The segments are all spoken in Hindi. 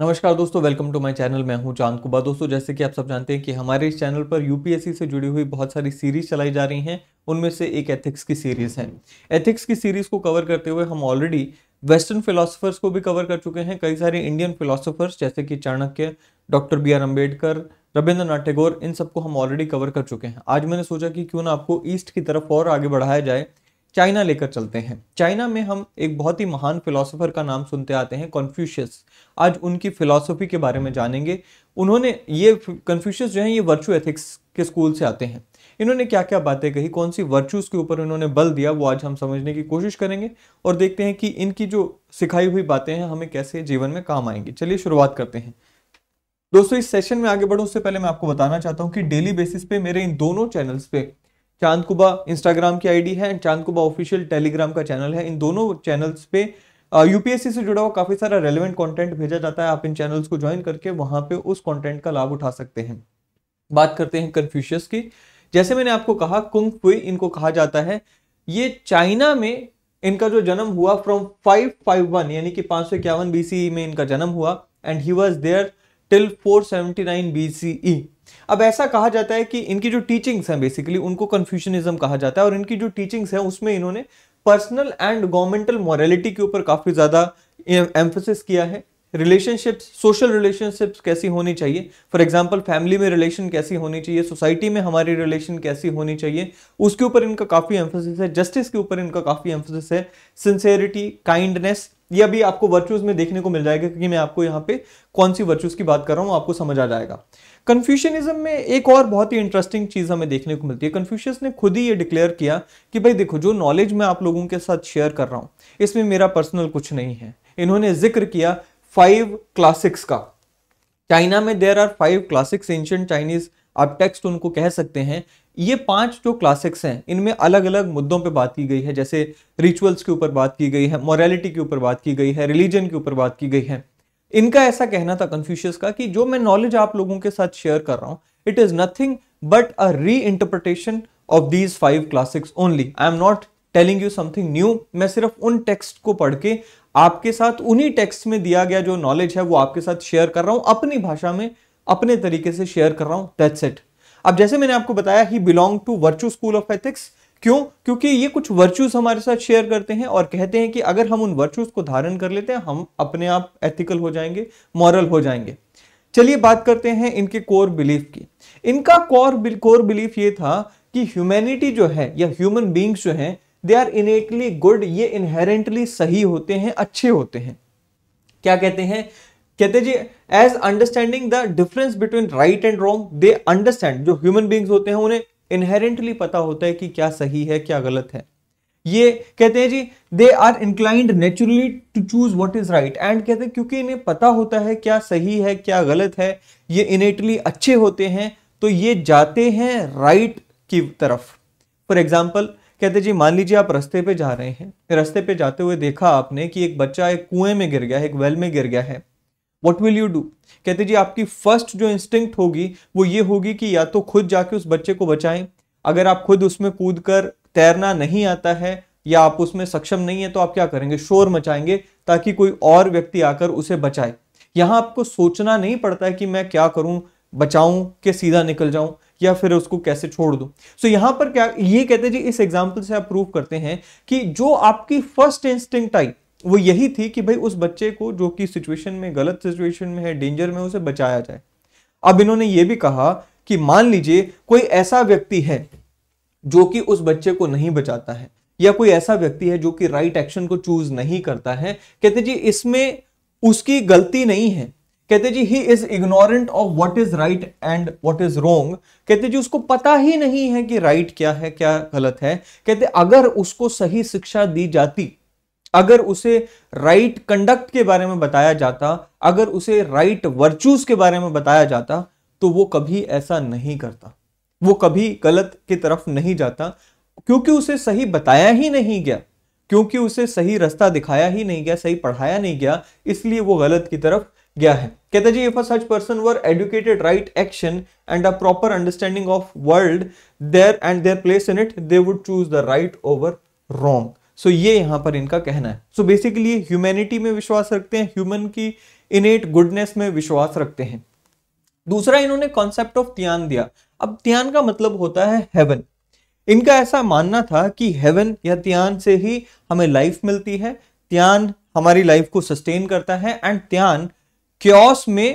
नमस्कार दोस्तों वेलकम टू माय चैनल मैं हूं चांद कुबा दोस्तों जैसे कि आप सब जानते हैं कि हमारे इस चैनल पर यूपीएससी से जुड़ी हुई बहुत सारी सीरीज चलाई जा रही हैं उनमें से एक एथिक्स की सीरीज है एथिक्स की सीरीज को कवर करते हुए हम ऑलरेडी वेस्टर्न फिलोसफर्स को भी कवर कर चुके हैं कई सारे इंडियन फिलोसफर्स जैसे कि Chanakya doctor B R Ambedkar Rabindranath Tagore इन सबको हम ऑलरेडी कवर कर चुके हैं आज मैंने सोचा कि क्यों ना आपको ईस्ट की तरफ और आगे बढ़ाया जाए चाइना लेकर चलते हैं चाइना में हम एक बहुत ही महान फिलोसोफर का नाम सुनते आते हैं कॉन्फ्यूशियस आज उनकी फिलोसफी के बारे में जानेंगे उन्होंने ये कन्फ्यूशियस जो है ये वर्चू एथिक्स के स्कूल से आते हैं इन्होंने क्या क्या बातें कही कौन सी वर्चूज़ के ऊपर इन्होंने बल दिया वो आज हम समझने की कोशिश करेंगे और देखते हैं कि इनकी जो सिखाई हुई बातें हैं हमें कैसे जीवन में काम आएंगी चलिए शुरुआत करते हैं दोस्तों इस सेशन में आगे बढ़ो उससे पहले मैं आपको बताना चाहता हूँ कि डेली बेसिस पे मेरे इन दोनों चैनल्स पे चांदकुबा इंस्टाग्राम की आईडी है एंड चांदकुबा ऑफिशियल टेलीग्राम का चैनल है इन दोनों चैनल्स पे यूपीएससी से जुड़ा हुआ काफ़ी सारा रेलिवेंट कंटेंट भेजा जाता है आप इन चैनल्स को ज्वाइन करके वहाँ पे उस कंटेंट का लाभ उठा सकते हैं बात करते हैं कन्फ्यूशियस की जैसे मैंने आपको कहा कुंग फुई इनको कहा जाता है ये चाइना में इनका जो जन्म हुआ फ्रॉम 551 यानी कि पांच सौ इक्यावन e में इनका जन्म हुआ and he was there till 479 nine अब ऐसा कहा जाता है कि इनकी जो टीचिंग्स हैं बेसिकली उनको कन्फ्यूशनिज्म कहा जाता है और इनकी जो टीचिंग्स हैं उसमें इन्होंने पर्सनल एंड गवर्नमेंटल मॉरलिटी के ऊपर काफ़ी ज़्यादा एम्फोसिस किया है रिलेशनशिप्स सोशल रिलेशनशिप्स कैसी होनी चाहिए फॉर एग्जाम्पल फैमिली में रिलेशन कैसी होनी चाहिए सोसाइटी में हमारी रिलेशन कैसी होनी चाहिए उसके ऊपर इनका काफ़ी एम्फोसिस है जस्टिस के ऊपर इनका काफ़ी एम्फोसिस है सिंसेरिटी काइंडनेस ये अभी आपको वर्चूज़ में देखने को मिल जाएगा क्योंकि मैं आपको यहाँ पे कौन सी वर्चूज़ की बात कर रहा हूँ आपको समझ आ जाएगा कन्फ्यूशनिज्म में एक और बहुत ही इंटरेस्टिंग चीज़ हमें देखने को मिलती है कन्फ्यूशियस ने खुद ही ये डिक्लेयर किया कि भाई देखो जो नॉलेज मैं आप लोगों के साथ शेयर कर रहा हूँ इसमें मेरा पर्सनल कुछ नहीं है इन्होंने जिक्र किया फाइव क्लासिक्स का चाइना में there are five classics ancient Chinese आप टेक्स्ट उनको कह सकते हैं ये पांच जो क्लासिक्स हैं इनमें अलग अलग मुद्दों पे बात की गई है जैसे रिचुअल्स के ऊपर बात की गई है मॉरेलिटी के ऊपर बात की गई है रिलीजन के ऊपर बात की गई है इनका ऐसा कहना था कन्फ्यूशियस का कि जो मैं नॉलेज आप लोगों के साथ शेयर कर रहा हूं it is nothing but a reinterpretation of these five classics only I am not telling you something new मैं सिर्फ उन टेक्स्ट को पढ़ के आपके साथ उन्हीं टेक्स्ट में दिया गया जो नॉलेज है वो आपके साथ शेयर कर रहा हूं अपनी भाषा में अपने तरीके से शेयर कर रहा हूं दैट्स इट अब जैसे मैंने आपको बताया he belong to virtue school of ethics क्यों क्योंकि ये कुछ वर्च्यूज हमारे साथ शेयर करते हैं और कहते हैं कि अगर हम उन वर्च्यूज को धारण कर लेते हैं हम अपने आप एथिकल हो जाएंगे मॉरल हो जाएंगे चलिए बात करते हैं इनके कोर बिलीफ की इनका कोर कोर बिलीफ ये था कि ह्यूमैनिटी जो है या ह्यूमन बींग्स जो हैं दे आर इनेटली गुड ये इनहेरेंटली सही होते हैं अच्छे होते हैं क्या कहते हैं कहते जी as understanding the difference between right and wrong they understand जो ह्यूमन बींग्स होते हैं उन्हें इनहेरेंटली पता होता है कि क्या सही है क्या गलत है ये कहते हैं जी they are inclined naturally to choose what is right and कहते हैं क्योंकि इन्हें पता होता है क्या सही है क्या गलत है ये इनेटली अच्छे होते हैं तो ये जाते हैं राइट की तरफ फॉर एग्जाम्पल कहते जी मान लीजिए आप रास्ते पे जा रहे हैं रास्ते पे जाते हुए देखा आपने कि एक बच्चा एक कुएं में गिर गया है एक वेल में गिर गया है वट विल यू डू कहते जी आपकी फर्स्ट जो इंस्टिंक्ट होगी वो ये होगी कि या तो खुद जाके उस बच्चे को बचाएं अगर आप खुद उसमें कूद कर तैरना नहीं आता है या आप उसमें सक्षम नहीं है तो आप क्या करेंगे शोर मचाएंगे ताकि कोई और व्यक्ति आकर उसे बचाए यहाँ आपको सोचना नहीं पड़ता है कि मैं क्या करूं बचाऊं कि सीधा निकल जाऊं या फिर उसको कैसे छोड़ दूं सो so, यहाँ पर क्या ये कहते हैं जी इस एग्जाम्पल से आप प्रूव करते हैं कि जो आपकी फर्स्ट इंस्टिंक्ट आई वो यही थी कि भाई उस बच्चे को जो कि सिचुएशन में गलत सिचुएशन में है डेंजर में उसे बचाया जाए अब इन्होंने ये भी कहा कि मान लीजिए कोई ऐसा व्यक्ति है जो कि उस बच्चे को नहीं बचाता है या कोई ऐसा व्यक्ति है जो कि राइट एक्शन को चूज नहीं करता है कहते जी इसमें उसकी गलती नहीं है कहते जी he is ignorant of what is right and what is wrong कहते जी उसको पता ही नहीं है कि राइट right क्या है क्या गलत है कहते अगर उसको सही शिक्षा दी जाती अगर उसे राइट right कंडक्ट के बारे में बताया जाता अगर उसे राइट right वर्चूज के बारे में बताया जाता तो वो कभी ऐसा नहीं करता वो कभी गलत की तरफ नहीं जाता क्योंकि उसे सही बताया ही नहीं गया क्योंकि उसे सही रास्ता दिखाया ही नहीं गया सही पढ़ाया नहीं गया इसलिए वो गलत की तरफ गया है कहता जी if a such person were educated right action and a proper understanding of world their and their place in it they would choose the right over wrong so ये यहाँ पर इनका कहना है सो बेसिकली ह्यूमैनिटी में विश्वास रखते हैं ह्यूमन की इनेट गुडनेस में विश्वास रखते हैं दूसरा इन्होंने कॉन्सेप्ट ऑफ त्यान दिया अब त्यान का मतलब होता है हेवन इनका ऐसा मानना था कि हेवन या त्यान से ही हमें लाइफ मिलती है त्यान हमारी लाइफ को सस्टेन करता है एंड त्यान क्योस में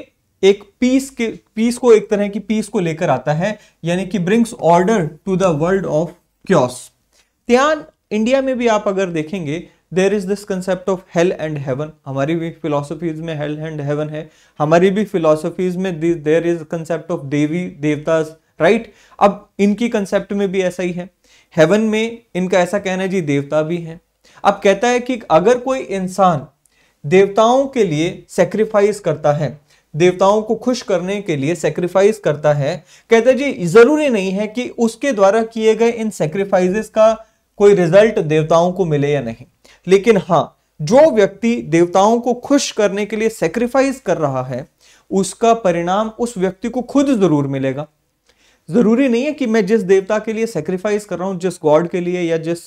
एक पीस के पीस को एक तरह की पीस को लेकर आता है यानी कि brings order to the world of chaos त्यान इंडिया में भी आप अगर देखेंगे there is this concept of hell and heaven हमारी भी फिलोसफीज में हेल एंड हेवन है हमारी भी फिलोसफीज में देर इज कंसेप्ट ऑफ देवी देवताज राइट अब इनकी कंसेप्ट में भी ऐसा ही है हेवन में इनका ऐसा कहना है जी देवता भी हैं अब कहता है कि अगर कोई इंसान देवताओं के लिए सेक्रीफाइस करता है देवताओं को खुश करने के लिए सेक्रीफाइस करता है कहता है जी जरूरी नहीं है कि उसके द्वारा किए गए इन सेक्रीफाइजेस का कोई रिजल्ट देवताओं को मिले या नहीं लेकिन हाँ जो व्यक्ति देवताओं को खुश करने के लिए सेक्रीफाइस कर रहा है उसका परिणाम उस व्यक्ति को खुद जरूर मिलेगा जरूरी नहीं है कि मैं जिस देवता के लिए सेक्रीफाइस कर रहा हूं जिस गॉड के लिए या जिस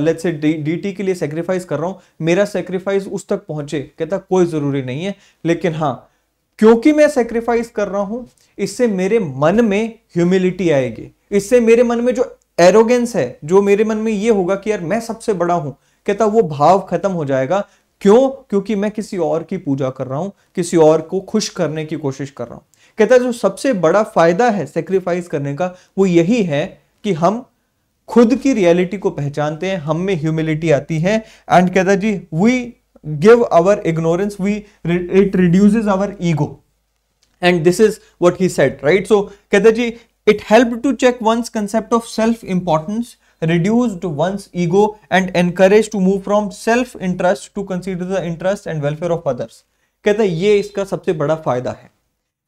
लेट्स से डीटी के लिए सेक्रीफाइस कर रहा हूं मेरा सेक्रीफाइस उस तक पहुंचे कहता कोई जरूरी नहीं है लेकिन हाँ क्योंकि मैं सेक्रीफाइस कर रहा हूं इससे मेरे मन में ह्यूमिलिटी आएगी इससे मेरे मन में जो एरोगेंस है जो मेरे मन में ये होगा कि यार मैं सबसे बड़ा हूं कहता वो भाव खत्म हो जाएगा क्यों क्योंकि मैं किसी और की पूजा कर रहा हूं किसी और को खुश करने की कोशिश कर रहा हूं कहता जो सबसे बड़ा फायदा है सेक्रीफाइस करने का वो यही है कि हम खुद की रियलिटी को पहचानते हैं हम में ह्यूमिलिटी आती है एंड कहता जी we give our ignorance we it reduce our ego and this is what he set right so कहता जी It helped to check one's concept of self-importance, reduced one's ego and encouraged to move from self-interest to consider the interest and welfare of others. कहते हैं ये इसका सबसे बड़ा फायदा है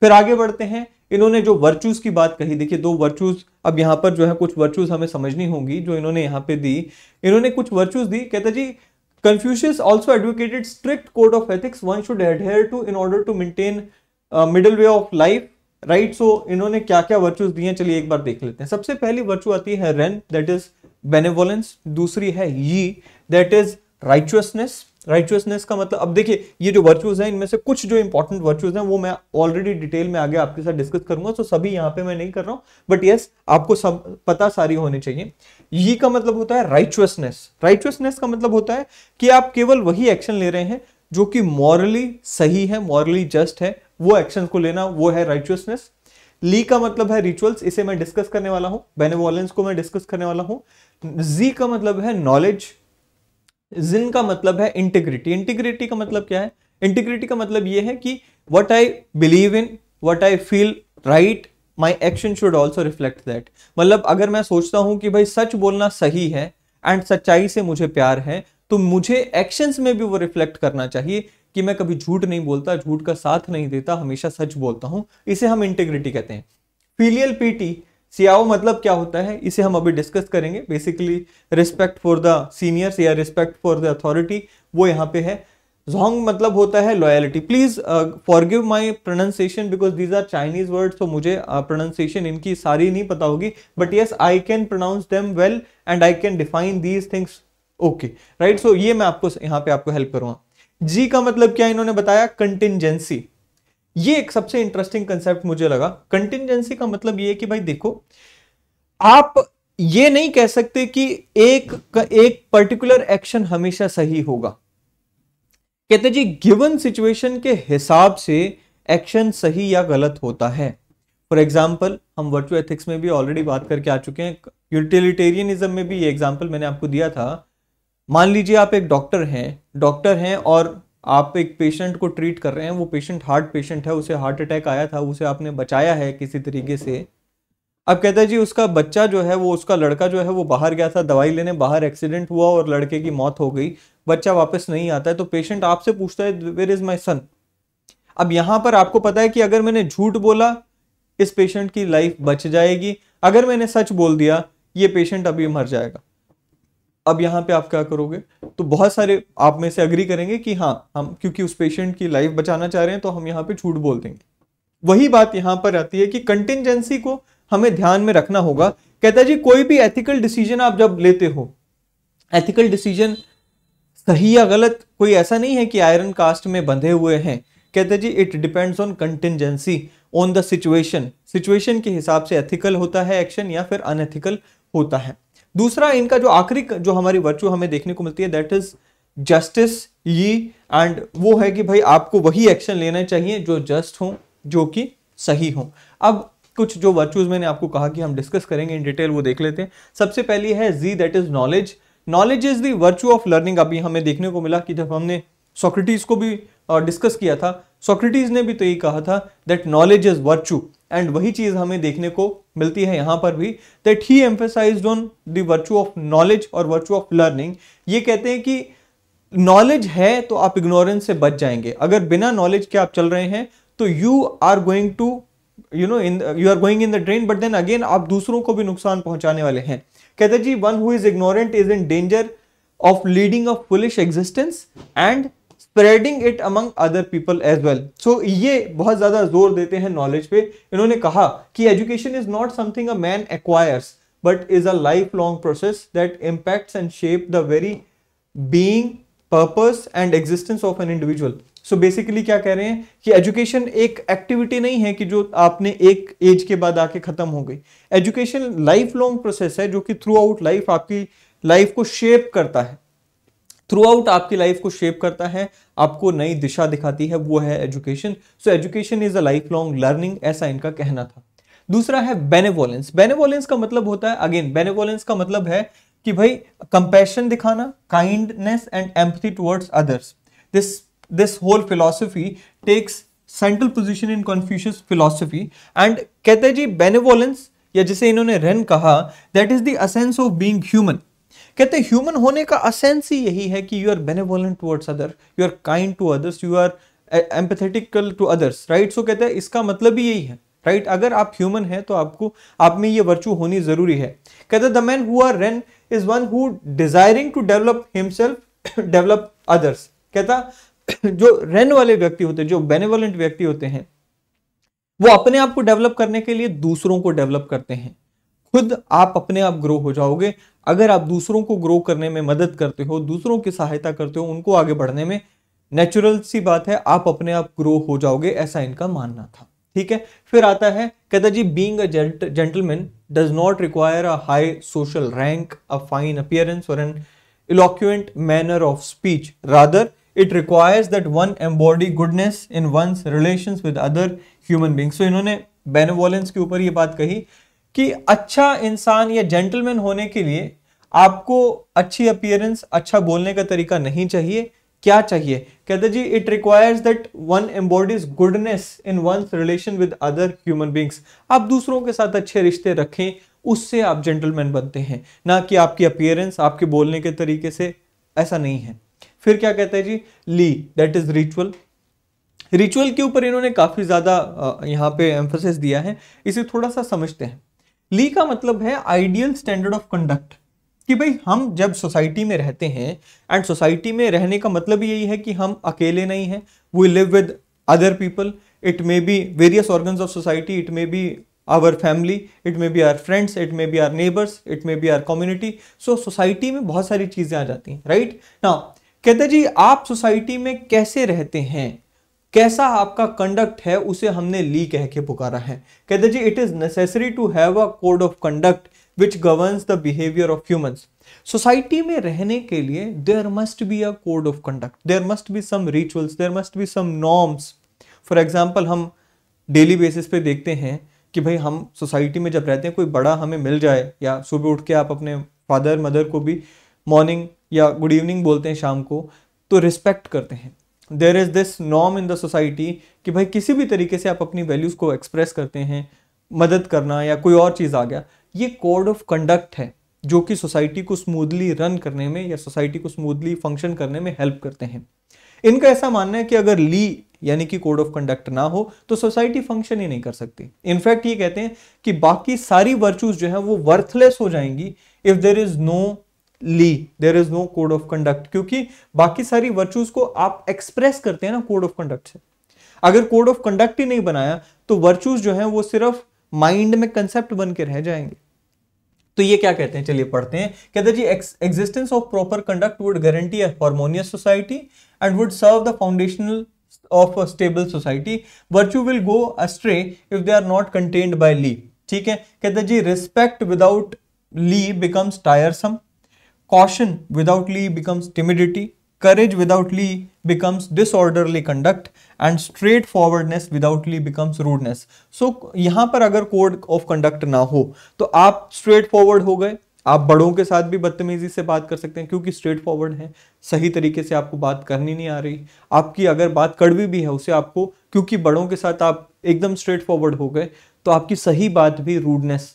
फिर आगे बढ़ते हैं इन्होंने जो वर्चूज की बात कही देखिए दो वर्चूज अब यहां पर जो है कुछ वर्चूज हमें समझनी होगी जो इन्होंने यहाँ पे दी इन्होंने कुछ वर्चूज दी कहते जी Confucius also advocated strict code of ethics one should adhere to in order to maintain middle way of life right so इन्होंने क्या क्या वर्चूज दी हैं चलिए एक बार देख लेते हैं सबसे पहली वर्चू आती है रेन दैट इज बेनेवोलेंस दूसरी है यी दैट इज राइचुअसनेस राइचुअसनेस का मतलब अब देखिए ये जो वर्चूज हैं इनमें से कुछ जो इंपॉर्टेंट वर्चूज हैं वो मैं ऑलरेडी डिटेल में आगे आपके साथ डिस्कस करूंगा तो सभी यहाँ पे मैं नहीं कर रहा हूँ बट यस आपको सब पता सारी होनी चाहिए ये का मतलब होता है राइचुअसनेस राइचुअसनेस का मतलब होता है कि आप केवल वही एक्शन ले रहे हैं जो कि मॉरली सही है मॉरली जस्ट है वो एक्शन को लेना वो है राइचुअसनेस ली का मतलब है रिचुअल्स इसे मैं डिस्कस करने वाला हूं बेनेवॉलेंस को मैं डिस्कस करने वाला हूं जी का मतलब है नॉलेज जिन का मतलब है इंटीग्रिटी इंटीग्रिटी का मतलब क्या है इंटीग्रिटी का मतलब ये है कि what I believe in what I feel right my action should also reflect that मतलब अगर मैं सोचता हूं कि भाई सच बोलना सही है एंड सच्चाई से मुझे प्यार है तो मुझे एक्शंस में भी वो रिफ्लेक्ट करना चाहिए कि मैं कभी झूठ नहीं बोलता झूठ का साथ नहीं देता हमेशा सच बोलता हूं इसे हम इंटेग्रिटी कहते हैं फीलियल पीटी सियाओ मतलब क्या होता है इसे हम अभी डिस्कस करेंगे basically respect for the seniors या रिस्पेक्ट फॉर द अथॉरिटी वो यहाँ पे है जोंग मतलब होता है loyalty please forgive my pronunciation because these are Chinese words तो मुझे प्रोनाउंसिएशन uh, इनकी सारी नहीं पता होगी but yes I can pronounce them well and I can define these things okay right so ये मैं आपको यहाँ पे आपको हेल्प करूंगा जी का मतलब क्या इन्होंने बताया कंटिजेंसी ये एक सबसे इंटरेस्टिंग कंसेप्ट मुझे लगा कंटिजेंसी का मतलब ये है कि भाई देखो आप ये नहीं कह सकते कि एक एक पर्टिकुलर एक्शन हमेशा सही होगा कहते जी गिवन सिचुएशन के हिसाब से एक्शन सही या गलत होता है फॉर एग्जाम्पल हम वर्चुअल एथिक्स में भी ऑलरेडी बात करके आ चुके हैं यूटिलिटेरियनिज्म में भी ये एग्जाम्पल मैंने आपको दिया था मान लीजिए आप एक डॉक्टर हैं डॉक्टर हैं और आप एक पेशेंट को ट्रीट कर रहे हैं वो पेशेंट हार्ट पेशेंट है उसे हार्ट अटैक आया था उसे आपने बचाया है किसी तरीके से अब कहता है जी उसका बच्चा जो है वो उसका लड़का जो है वो बाहर गया था दवाई लेने बाहर एक्सीडेंट हुआ और लड़के की मौत हो गई बच्चा वापस नहीं आता है तो पेशेंट आपसे पूछता है वेर इज़ माई सन अब यहाँ पर आपको पता है कि अगर मैंने झूठ बोला इस पेशेंट की लाइफ बच जाएगी अगर मैंने सच बोल दिया ये पेशेंट अभी मर जाएगा अब यहाँ पे आप क्या करोगे तो बहुत सारे आप में से अग्री करेंगे कि हाँ हम क्योंकि उस पेशेंट की लाइफ बचाना चाह रहे हैं तो हम यहाँ पे झूठ बोल देंगे वही बात यहाँ पर आती है कि कंटिजेंसी को हमें ध्यान में रखना होगा कहता है जी कोई भी एथिकल डिसीजन आप जब लेते हो एथिकल डिसीजन सही या गलत कोई ऐसा नहीं है कि आयरन कास्ट में बंधे हुए हैं कहते जी it depends on contingency on the situation situation के हिसाब से एथिकल होता है एक्शन या फिर अनएथिकल होता है दूसरा इनका जो आखिरी जो हमारी वर्चू हमें देखने को मिलती है दैट इज जस्टिस ये एंड वो है कि भाई आपको वही एक्शन लेना चाहिए जो जस्ट हो जो कि सही हो अब कुछ जो वर्चूज मैंने आपको कहा कि हम डिस्कस करेंगे इन डिटेल वो देख लेते हैं सबसे पहली है जी that is knowledge knowledge is the virtue of learning अभी हमें देखने को मिला कि जब हमने सोक्रेटिस को भी डिस्कस किया था सोक्रेटिस ने भी तो ये कहा था that knowledge is virtue and वही चीज हमें देखने को मिलती है यहां पर भी that he emphasize on the virtue of knowledge और वर्चू ऑफ लर्निंग ये कहते हैं कि नॉलेज है तो आप इग्नोरेंस से बच जाएंगे अगर बिना नॉलेज के आप चल रहे हैं तो you are going to you know in you are going in the drain but then again आप दूसरों को भी नुकसान पहुंचाने वाले हैं कहते जी one who is ignorant is in danger of leading a foolish existence and spreading it among other people as well so ये बहुत ज़्यादा जोर देते हैं नॉलेज पे इन्होंने कहा कि education is not something a man acquires but is a life long process that impacts and shape the very being purpose and existence of an individual so basically क्या कह रहे हैं कि एजुकेशन एक एक्टिविटी नहीं है कि जो आपने एक एज के बाद आके खत्म हो गई एजुकेशन लाइफ लॉन्ग प्रोसेस है जो कि थ्रू आउट लाइफ आपकी लाइफ को शेप करता है थ्रू आउट आपकी लाइफ को शेप करता है आपको नई दिशा दिखाती है वो है education so education is a life long learning ऐसा इनका कहना था दूसरा है बेनेवोलेंस बेनेवोलेंस का मतलब होता है अगेन बेनेवोलेंस का मतलब है कि भाई कंपैशन दिखाना kindness and empathy towards others this this whole philosophy takes central position in Confucius philosophy and कहते जी बेनेवोलेंस या जिसे इन्होंने रेन कहा that is the essence of being human कहते हैं ह्यूमन होने का असेंस ही यही है कि you are benevolent towards other you are kind to others you are empathetical to others right so कहते हैं इसका मतलब ही यही है राइट right? अगर आप ह्यूमन हैं तो आपको आप में ये वर्चू होनी जरूरी है कहते द मैन हु आर रेन is one who desiring to develop himself develop others कहता जो रेन वाले व्यक्ति होते हैं जो बेनेवोलेंट व्यक्ति होते हैं वो अपने आप को डेवलप करने के लिए दूसरों को डेवलप करते हैं खुद आप अपने आप ग्रो हो जाओगे अगर आप दूसरों को ग्रो करने में मदद करते हो दूसरों की सहायता करते हो उनको आगे बढ़ने में नेचुरल सी बात है आप अपने आप ग्रो हो जाओगे ऐसा इनका मानना था ठीक है फिर आता है कहता जी being a gentleman does not require a high social rank a fine appearance और an eloquent manner of speech rather it requires that one embody goodness in one's relation with other human beings so इन्होंने बेनोवॉलेंस के ऊपर ये बात कही कि अच्छा इंसान या जेंटलमैन होने के लिए आपको अच्छी अपियरेंस अच्छा बोलने का तरीका नहीं चाहिए क्या चाहिए कहते जी it requires that one embodies goodness in one relation with other human beings आप दूसरों के साथ अच्छे रिश्ते रखें उससे आप जेंटलमैन बनते हैं ना कि आपकी अपियरेंस आपके बोलने के तरीके से ऐसा नहीं है फिर क्या कहते हैं जी ली दैट इज रिचुअल रिचुअल के ऊपर इन्होंने काफ़ी ज़्यादा यहाँ पे एम्फोसिस दिया है इसे थोड़ा सा समझते हैं ली का मतलब है आइडियल स्टैंडर्ड ऑफ कंडक्ट कि भाई हम जब सोसाइटी में रहते हैं एंड सोसाइटी में रहने का मतलब यही है कि हम अकेले नहीं हैं we live with other people it may be various organs of society it may be our family it may be our friends it may be our neighbours it may be our community so society में बहुत सारी चीज़ें आ जाती हैं राइट ना कहते जी आप सोसाइटी में कैसे रहते हैं कैसा आपका कंडक्ट है उसे हमने ली कह के पुकारा है कहते जी it is necessary to have a code of conduct which governs the behaviour of humans society में रहने के लिए there must be a code of conduct there must be some rituals there must be some norms for example हम डेली बेसिस पे देखते हैं कि भाई हम सोसाइटी में जब रहते हैं कोई बड़ा हमें मिल जाए या सुबह उठ के आप अपने फादर मदर को भी मॉर्निंग या गुड इवनिंग बोलते हैं शाम को तो रिस्पेक्ट करते हैं देर इज़ दिस नॉम इन द सोसाइटी कि भाई किसी भी तरीके से आप अपनी वैल्यूज़ को एक्सप्रेस करते हैं मदद करना या कोई और चीज़ आ गया ये कोड ऑफ कंडक्ट है जो कि सोसाइटी को स्मूथली रन करने में या सोसाइटी को स्मूथली फंक्शन करने में हेल्प करते हैं इनका ऐसा मानना है कि अगर ली यानी कि कोड ऑफ कंडक्ट ना हो तो सोसाइटी फंक्शन ही नहीं कर सकती इनफैक्ट ये कहते हैं कि बाकी सारी वर्चूज जो है वो वर्थलेस हो जाएंगी इफ देर इज नो ली there is no code of conduct क्योंकि बाकी सारी वर्चूज को आप एक्सप्रेस करते हैं ना कोड ऑफ कंडक्ट से अगर कोड ऑफ कंडक्ट ही नहीं बनाया तो वर्चूज जो है वो सिर्फ माइंड में कंसेप्ट बन के रह जाएंगे तो ये क्या कहते हैं चलिए पढ़ते हैं कहते जी existence of proper conduct would guarantee a harmonious society and would serve the foundational of a stable society virtue will go astray if they are not contained by li ठीक है कहते जी respect without li becomes tiresome Caution without Lee becomes timidity, courage without Lee becomes disorderly conduct and straightforwardness without Lee becomes rudeness. So यहाँ पर अगर code of conduct ना हो तो आप straightforward हो गए आप बड़ों के साथ भी बदतमीजी से बात कर सकते हैं क्योंकि स्ट्रेट फॉरवर्ड है सही तरीके से आपको बात करनी नहीं आ रही आपकी अगर बात कड़वी भी है उसे आपको क्योंकि बड़ों के साथ आप एकदम स्ट्रेट फॉरवर्ड हो गए तो आपकी सही बात भी रूडनेस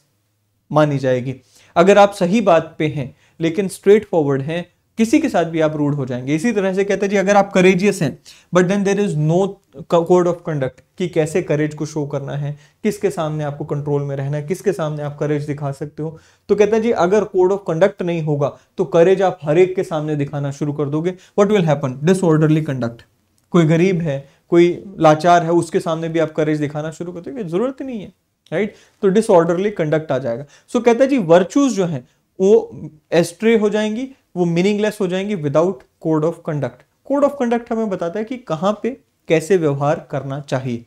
मानी जाएगी अगर आप सही बात पे हैं लेकिन स्ट्रेट फॉरवर्ड हैं किसी के साथ भी आप रूड हो जाएंगे इसी तरह से कहते हैं जी अगर आप करेजियस हैं but then there is no code of conduct कि कैसे करेज को शो करना है किसके सामने आपको कंट्रोल में रहना है किसके सामने आप करेज दिखा सकते हो तो कहते हैं जी अगर कोड ऑफ कंडक्ट नहीं होगा तो करेज आप हर एक के सामने दिखाना शुरू कर दोगे what will happen disorderly conduct कोई गरीब है कोई लाचार है उसके सामने भी आप करेज दिखाना शुरू कर दोगे जरूरत नहीं है राइट right? तो डिसऑर्डरली कंडक्ट आ जाएगा सो so, कहते हैं जी वर्चूज जो है वो एस्ट्रे हो जाएंगी वो मीनिंगलेस हो जाएंगी without code of conduct code of conduct हमें बताता है कि कहां पे कैसे व्यवहार करना चाहिए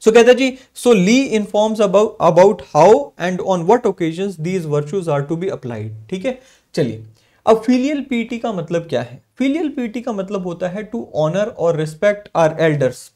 सो so, कहता जी so li informs about how and on what occasion these virtues are to be applied ठीक है चलिए अब फिलियल पीटी का मतलब क्या है फिलियल पीटी का मतलब होता है टू ऑनर और रिस्पेक्ट आर एल्डर्स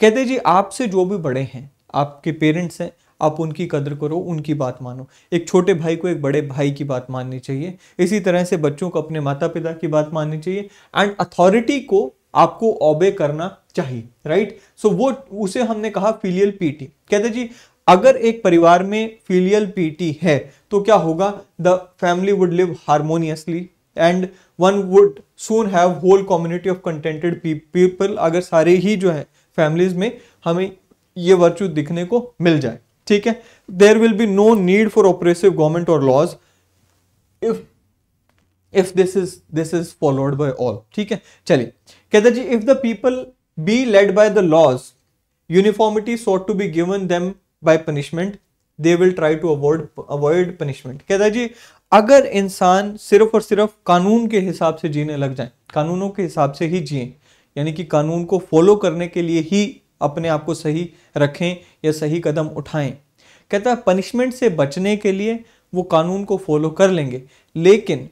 कहते जी आपसे जो भी बड़े हैं आपके पेरेंट्स हैं आप उनकी कदर करो उनकी बात मानो एक छोटे भाई को एक बड़े भाई की बात माननी चाहिए इसी तरह से बच्चों को अपने माता पिता की बात माननी चाहिए एंड अथॉरिटी को आपको ऑबे करना चाहिए राइट सो वो उसे हमने कहा फिलियल पीटी कहते जी अगर एक परिवार में फिलियल पीटी है तो क्या होगा the family would live harmoniously and one would soon have whole community of contented people अगर सारे ही जो है फैमिलीज में हमें ये वर्चू दिखने को मिल जाए ठीक है there will be no need for oppressive government और laws if if this is this is followed by all ठीक है चलिए कहता जी if the people be led by the laws uniformity sought to be given them by punishment they will try to avoid avoid punishment कहता जी अगर इंसान सिर्फ और सिर्फ कानून के हिसाब से जीने लग जाए कानूनों के हिसाब से ही जिए यानी कि कानून को फॉलो करने के लिए ही अपने आप को सही रखें या सही कदम उठाएं कहता है पनिशमेंट से बचने के लिए वो कानून को फॉलो कर लेंगे लेकिन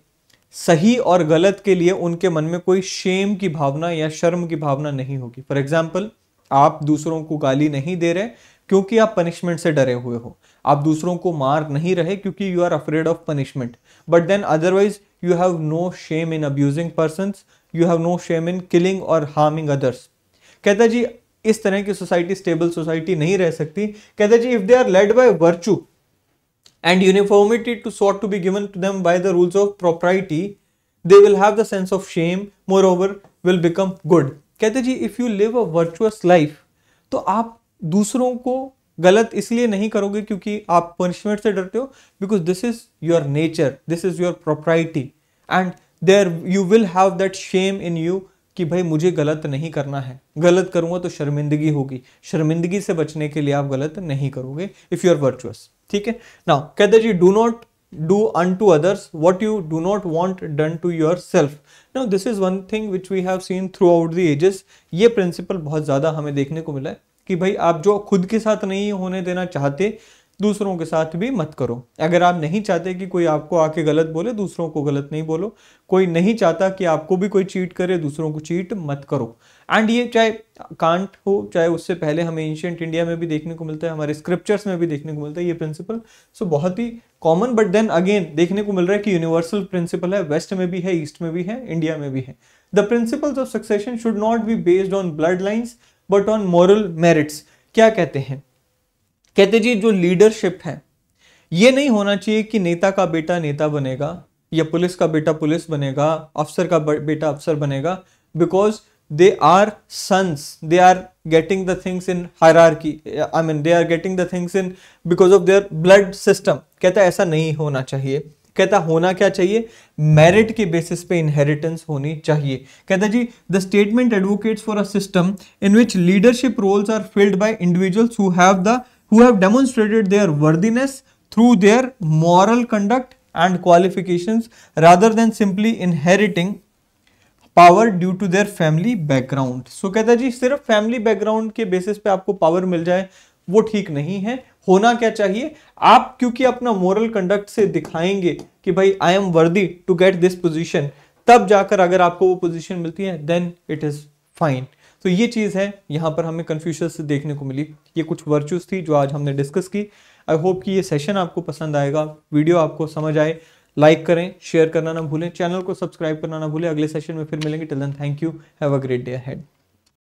सही और गलत के लिए उनके मन में कोई शेम की भावना या शर्म की भावना नहीं होगी फॉर एग्जाम्पल आप दूसरों को गाली नहीं दे रहे क्योंकि आप पनिशमेंट से डरे हुए हो आप दूसरों को मार नहीं रहे क्योंकि you are afraid of punishment but then otherwise you have no shame in abusing person you have no shame in killing और हार्मिंग अदर्स कहता जी इस तरह की सोसाइटी स्टेबल सोसाइटी नहीं रह सकती कहते जी if they are led by virtue and uniformity to sought to be given to them by the rules of propriety they will have the sense of shame moreover will become good कहते जी if you live a virtuous life तो आप दूसरों को गलत इसलिए नहीं करोगे क्योंकि आप पनिशमेंट से डरते हो because this is your nature this is your propriety and there you will have that shame in you कि भाई मुझे गलत नहीं करना है गलत करूंगा तो शर्मिंदगी होगी शर्मिंदगी से बचने के लिए आप गलत नहीं करोगे इफ़ यू आर वर्चुअस ठीक है ना कहते जी do not do unto others what you do not want done to yourself now this is one thing which we have seen throughout the ages ये प्रिंसिपल बहुत ज़्यादा हमें देखने को मिला है कि भाई आप जो खुद के साथ नहीं होने देना चाहते दूसरों के साथ भी मत करो अगर आप नहीं चाहते कि कोई आपको आके गलत बोले दूसरों को गलत नहीं बोलो कोई नहीं चाहता कि आपको भी कोई चीट करे दूसरों को चीट मत करो एंड ये चाहे कांट हो चाहे उससे पहले हमें एंशियंट इंडिया में भी देखने को मिलता है हमारे स्क्रिप्चर्स में भी देखने को मिलता है ये प्रिंसिपल सो बहुत ही कॉमन बट देन अगेन देखने को मिल रहा है कि यूनिवर्सल प्रिंसिपल है वेस्ट में भी है ईस्ट में भी है इंडिया में भी है the principles of succession should not be based on blood lines but on moral merits क्या कहते हैं कहते जी जो लीडरशिप है ये नहीं होना चाहिए कि नेता का बेटा नेता बनेगा या पुलिस का बेटा पुलिस बनेगा अफसर का बेटा अफसर बनेगा because they are sons they are getting the things in hierarchy I mean they are getting the things in because of their blood system कहता ऐसा नहीं होना चाहिए कहता होना क्या चाहिए मेरिट के बेसिस पे इनहेरिटेंस होनी चाहिए कहता जी the statement advocates for a system in which leadership roles are filled by individuals who have the who have demonstrated their worthiness through their moral conduct and qualifications rather than simply inheriting power due to their family background so कहता है जी सिर्फ फैमिली बैकग्राउंड के बेसिस पे आपको पावर मिल जाए वो ठीक नहीं है होना क्या चाहिए आप क्योंकि अपना मॉरल कंडक्ट से दिखाएंगे कि भाई I am worthy to get this position तब जाकर अगर आपको वो पोजिशन मिलती है देन इट इज फाइन तो ये चीज़ है यहाँ पर हमें कन्फ्यूशस देखने को मिली ये कुछ वर्चूज़ थी जो आज हमने डिस्कस की आई होप कि ये सेशन आपको पसंद आएगा वीडियो आपको समझ आए लाइक करें शेयर करना ना भूलें चैनल को सब्सक्राइब करना ना भूलें अगले सेशन में फिर मिलेंगे till then thank you have a great day had